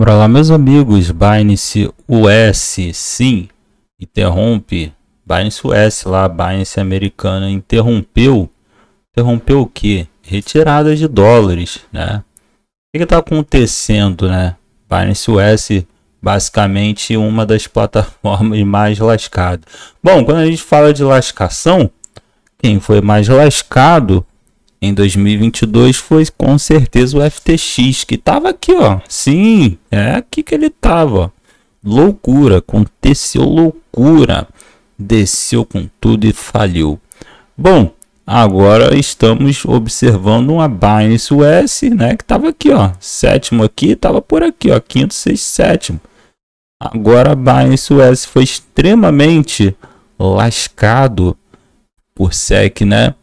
Bora lá, meus amigos. Binance US, sim, interrompe. Binance US lá, Binance americana, interrompeu. Interrompeu o que? Retirada de dólares, né? O que está acontecendo, né? Binance US, basicamente uma das plataformas mais lascadas. Bom, quando a gente fala de lascação, quem foi mais lascado em 2022 foi com certeza o FTX, que tava aqui, ó. Sim, é aqui que ele tava, ó. Loucura, aconteceu loucura. Desceu com tudo e falhou. Bom, agora estamos observando uma Binance US, né, que tava aqui, ó. Sétimo aqui, tava por aqui, ó, quinto, sexto, sétimo. Agora a Binance US foi extremamente lascado por SEC, né?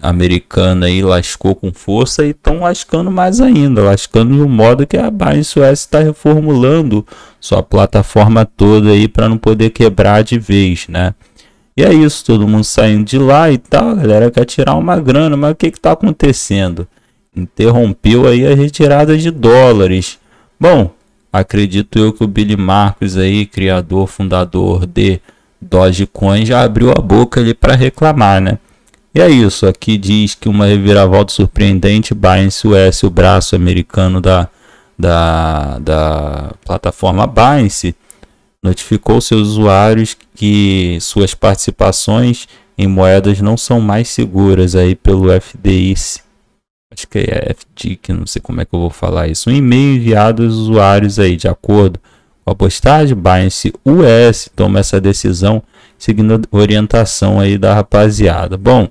americana aí lascou com força e estão lascando mais ainda, lascando de um modo que a US está reformulando sua plataforma toda aí para não poder quebrar de vez, né? E é isso, todo mundo saindo de lá e tal, a galera quer tirar uma grana, mas o que está acontecendo? Interrompeu aí a retirada de dólares. Bom, acredito eu que o Billy Marcos aí, criador, fundador de Dogecoin, já abriu a boca ali para reclamar, né? E é isso, aqui diz que uma reviravolta surpreendente, Binance US, o braço americano da, da, da plataforma Binance, notificou seus usuários que suas participações em moedas não são mais seguras aí pelo FDIC. Acho que é FDIC, não sei como é que eu vou falar isso. Um e-mail enviado aos usuários aí, de acordo com a postagem, Binance US toma essa decisão seguindo a orientação aí da rapaziada. Bom,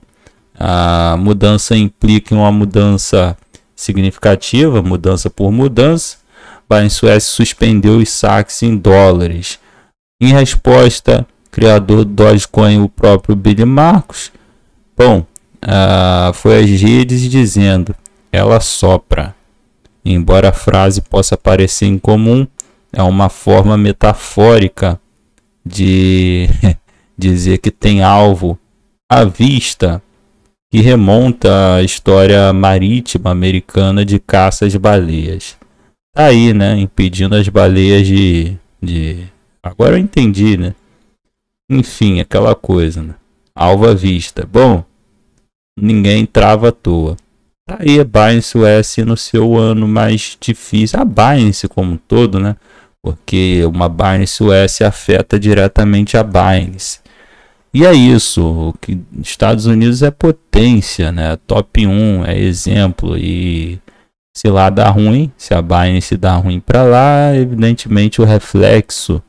a mudança implica uma mudança significativa, mudança por mudança. Bain Suécia suspendeu os saques em dólares. Em resposta, criador do Dogecoin, o próprio Billy Marcos, bom, uh, foi às redes dizendo: ela sopra. Embora a frase possa parecer incomum, é uma forma metafórica de dizer que tem alvo à vista que remonta à história marítima americana de caça às baleias. Tá aí, né? Impedindo as baleias de. de... Agora eu entendi, né? Enfim, aquela coisa, né? Alvo à vista. Bom, ninguém trava à toa. Tá aí a Binance US no seu ano mais difícil. A Binance como um todo, né? Porque uma Binance US afeta diretamente a Binance. E é isso, que Estados Unidos é potência, né? Top 1 é exemplo e se lá dá ruim, se a Binance dá ruim para lá, evidentemente o reflexo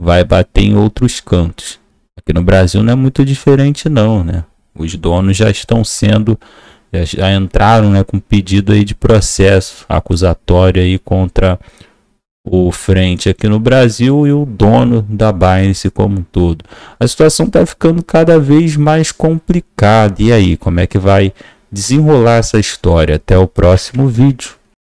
vai bater em outros cantos. Aqui no Brasil não é muito diferente não, né? Os donos já estão sendo já, entraram, né, com pedido aí de processo acusatório aí contra o frente aqui no Brasil e o dono da Binance como um todo. A situação está ficando cada vez mais complicada. E aí, como é que vai desenrolar essa história? Até o próximo vídeo.